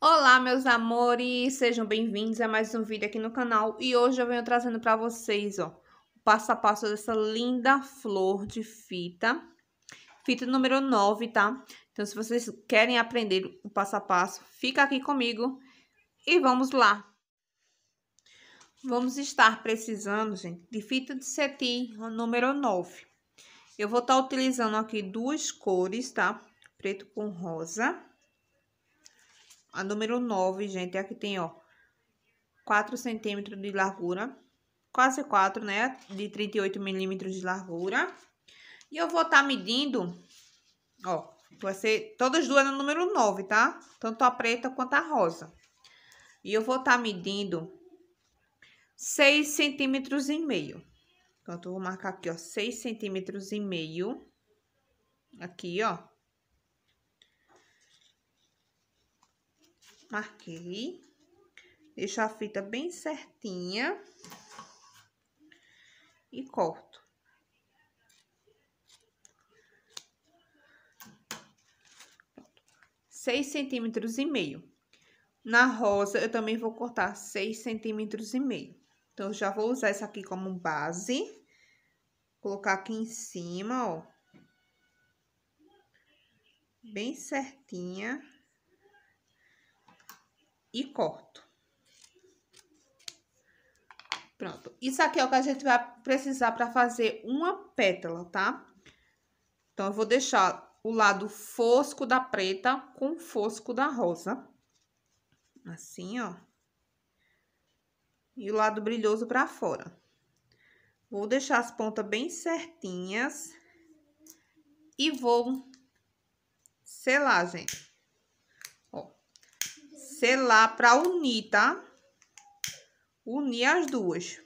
Olá, meus amores, sejam bem-vindos a mais um vídeo aqui no canal e hoje eu venho trazendo para vocês, ó, o passo a passo dessa linda flor de fita, fita número 9, tá? Então, se vocês querem aprender o passo a passo, fica aqui comigo e vamos lá. Vamos estar precisando, gente, de fita de cetim número 9. Eu vou estar tá utilizando aqui duas cores, tá? Preto com rosa a número 9, gente, é aqui tem, ó, 4 centímetros de largura. Quase 4, né? De 38 milímetros de largura. E eu vou estar tá medindo, ó, vai ser todas duas no número 9, tá? Tanto a preta quanto a rosa. E eu vou estar tá medindo 6 centímetros e meio. Então, eu vou marcar aqui, ó, 6 centímetros e meio. Aqui, ó. Marquei. Deixo a fita bem certinha. E corto. Seis centímetros e meio. Na rosa, eu também vou cortar seis centímetros e meio. Então, eu já vou usar essa aqui como base. Colocar aqui em cima, ó. Bem certinha e corto. Pronto. Isso aqui é o que a gente vai precisar para fazer uma pétala, tá? Então, eu vou deixar o lado fosco da preta com o fosco da rosa. Assim, ó. E o lado brilhoso para fora. Vou deixar as pontas bem certinhas. E vou selar, gente selar para unir, tá? Unir as duas.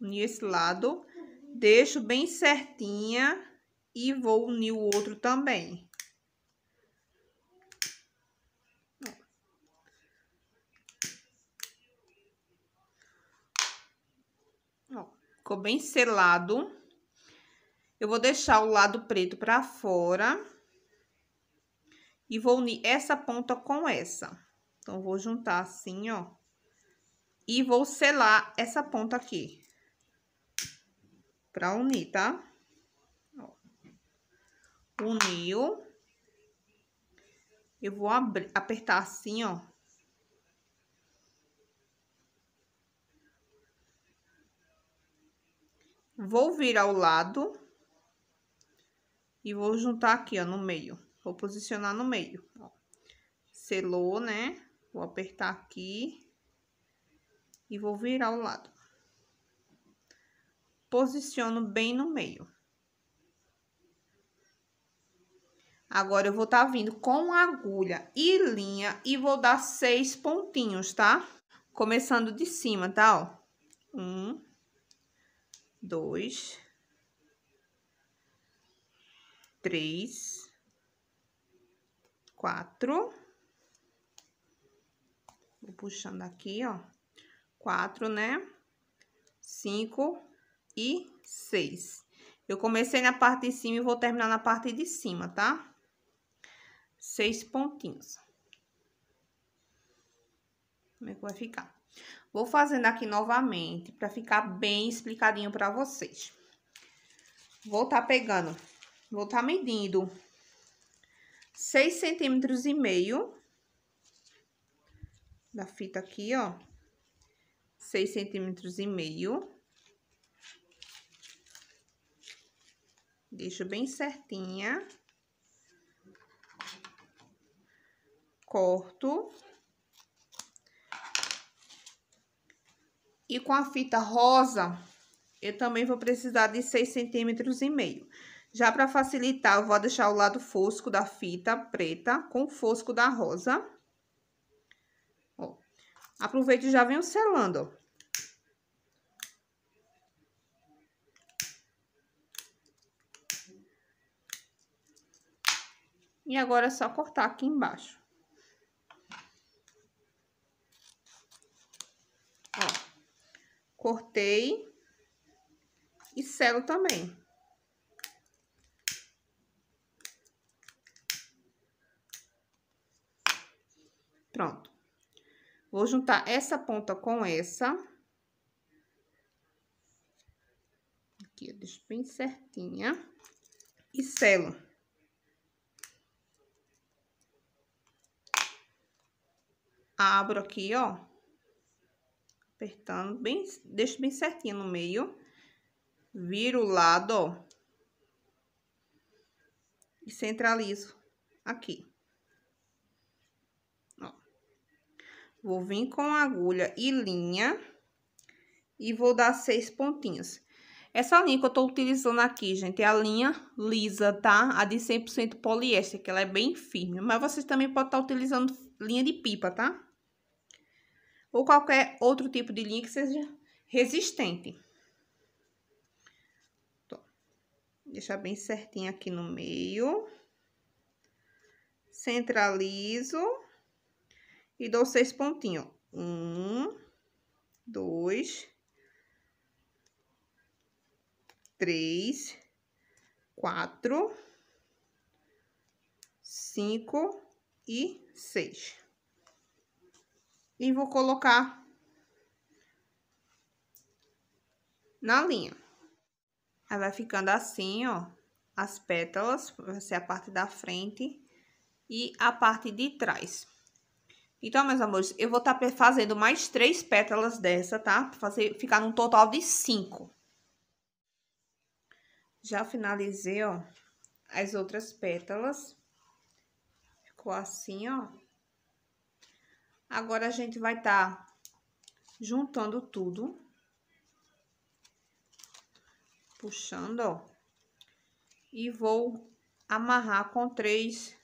Unir esse lado. Deixo bem certinha e vou unir o outro também. Ó, ficou bem selado. Eu vou deixar o lado preto para fora. E vou unir essa ponta com essa. Então, vou juntar assim, ó. E vou selar essa ponta aqui. Pra unir, tá? Ó. Uniu. Eu vou abrir, apertar assim, ó. Vou vir ao lado. E vou juntar aqui, ó, no meio. Vou posicionar no meio, ó. Selou, né? Vou apertar aqui. E vou virar o lado. Posiciono bem no meio. Agora, eu vou tá vindo com agulha e linha e vou dar seis pontinhos, tá? Começando de cima, tá? Ó. Um, dois, três, quatro. Vou puxando aqui, ó. Quatro, né? Cinco e seis. Eu comecei na parte de cima e vou terminar na parte de cima, tá? Seis pontinhos. Como é que vai ficar? Vou fazendo aqui novamente pra ficar bem explicadinho pra vocês. Vou tá pegando, vou tá medindo seis centímetros e meio da fita aqui, ó. Seis centímetros e meio. Deixo bem certinha. Corto. E com a fita rosa, eu também vou precisar de seis centímetros e meio. Já para facilitar, eu vou deixar o lado fosco da fita preta com o fosco da rosa. Ó. Aproveito e já venho selando, ó. E agora é só cortar aqui embaixo. Ó, cortei e selo também. Pronto. Vou juntar essa ponta com essa. Aqui, eu deixo bem certinha. E selo. Abro aqui, ó. Apertando bem, deixo bem certinha no meio. Viro o lado, ó. E centralizo aqui. Vou vir com agulha e linha e vou dar seis pontinhos. Essa linha que eu tô utilizando aqui, gente, é a linha lisa, tá? A de 100% poliéster, que ela é bem firme. Mas vocês também podem estar tá utilizando linha de pipa, tá? Ou qualquer outro tipo de linha que seja resistente. Tô. Deixar bem certinho aqui no meio. Centralizo e dou seis pontinhos. Um, dois, três, quatro, cinco e seis. E vou colocar na linha. Aí vai ficando assim, ó, as pétalas, vai ser a parte da frente e a parte de trás. Então, meus amores, eu vou estar tá fazendo mais três pétalas dessa, tá? Pra fazer, ficar num total de cinco. Já finalizei, ó, as outras pétalas. Ficou assim, ó. Agora, a gente vai estar tá juntando tudo. Puxando, ó. E vou amarrar com três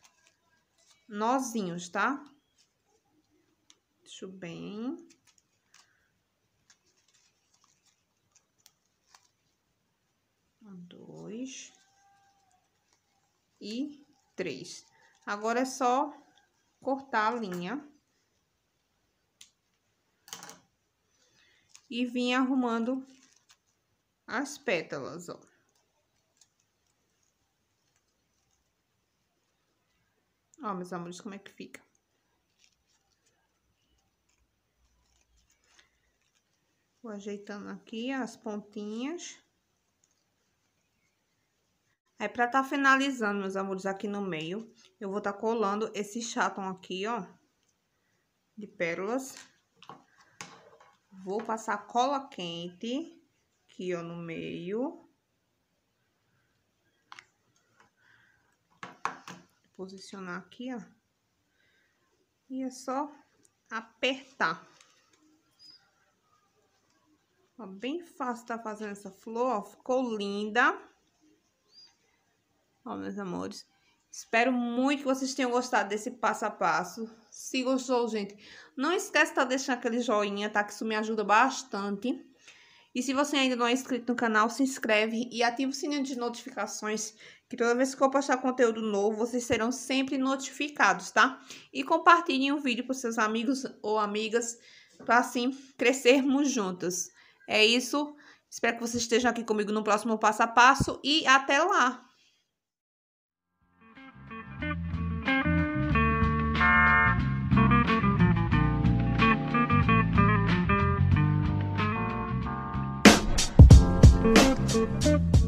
nozinhos, tá? Tá? Fecho bem. Um, dois. E três. Agora é só cortar a linha. E vim arrumando as pétalas, ó. Ó, meus amores, como é que fica? Vou ajeitando aqui as pontinhas. Aí, é pra tá finalizando, meus amores, aqui no meio, eu vou tá colando esse chatão aqui, ó, de pérolas. Vou passar cola quente aqui, ó, no meio. Posicionar aqui, ó. E é só apertar. Ó, bem fácil tá fazendo essa flor, ó, ficou linda. Ó, meus amores. Espero muito que vocês tenham gostado desse passo a passo. Se gostou, gente, não esquece de tá deixando aquele joinha, tá? Que isso me ajuda bastante. E se você ainda não é inscrito no canal, se inscreve e ativa o sininho de notificações, que toda vez que eu postar conteúdo novo, vocês serão sempre notificados, tá? E compartilhem o vídeo com seus amigos ou amigas, para assim crescermos juntas. É isso. Espero que vocês estejam aqui comigo no próximo passo a passo e até lá! Thank you.